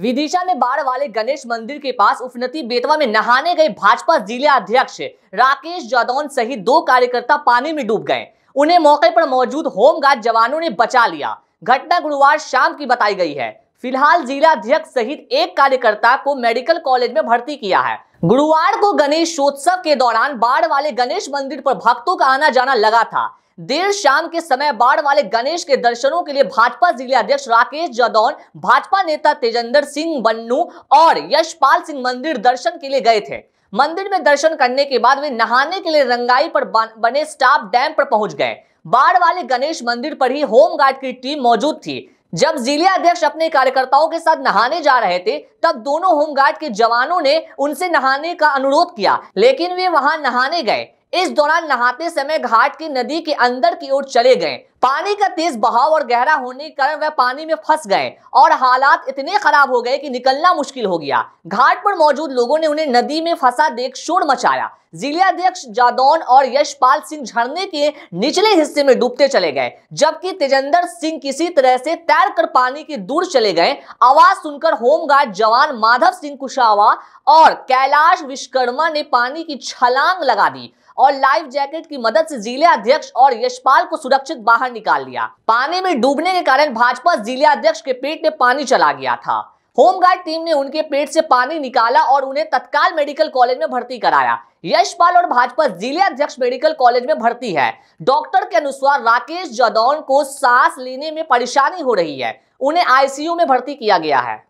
विदिशा में बाढ़ वाले गणेश मंदिर के पास उफनती बेतवा में नहाने गए भाजपा जिला अध्यक्ष राकेश जादौन सहित दो कार्यकर्ता पानी में डूब गए उन्हें मौके पर मौजूद होमगार्ड जवानों ने बचा लिया घटना गुरुवार शाम की बताई गई है फिलहाल जिला अध्यक्ष सहित एक कार्यकर्ता को मेडिकल कॉलेज में भर्ती किया है गुरुवार को गणेशोत्सव के दौरान बाढ़ वाले गणेश मंदिर पर भक्तों का आना जाना लगा था देर शाम के समय बाढ़ वाले गणेश के दर्शनों के लिए भाजपा अध्यक्ष राकेश जदौन भाजपा नेता तेजेंद्र सिंह बन्नू और यशपाल सिंह मंदिर दर्शन के लिए गए थे मंदिर में दर्शन करने के बाद वे नहाने के लिए रंगाई पर बने स्टाफ डैम पर पहुंच गए बाढ़ वाले गणेश मंदिर पर ही होमगार्ड की टीम मौजूद थी जब जिला अध्यक्ष अपने कार्यकर्ताओं के साथ नहाने जा रहे थे तब दोनों होमगार्ड के जवानों ने उनसे नहाने का अनुरोध किया लेकिन वे वहां नहाने गए इस दौरान नहाते समय घाट की नदी के अंदर की ओर चले गए पानी का तेज बहाव और गहरा होने के कारण वह पानी में फंस गए और हालात इतने खराब हो गए कि निकलना मुश्किल हो गया घाट पर मौजूद लोगों ने उन्हें नदी में फंसा देख शोर मचाया जिलाध्यक्ष जादौन और यशपाल सिंह झरने के निचले हिस्से में डूबते चले गए जबकि तेजेंद्र सिंह किसी तरह से तैर कर पानी के दूर चले गए आवाज सुनकर होमगार्ड जवान माधव सिंह कुशावा और कैलाश विश्वकर्मा ने पानी की छलांग लगा दी और लाइफ जैकेट की मदद से जिला अध्यक्ष और यशपाल को सुरक्षित बाहर निकाल लिया पानी में डूबने के कारण भाजपा जिला अध्यक्ष के पेट में पानी चला गया था होमगार्ड टीम ने उनके पेट से पानी निकाला और उन्हें तत्काल मेडिकल कॉलेज में भर्ती कराया यशपाल और भाजपा जिले अध्यक्ष मेडिकल कॉलेज में भर्ती है डॉक्टर के अनुसार राकेश जदौन को सांस लेने में परेशानी हो रही है उन्हें आईसीयू में भर्ती किया गया है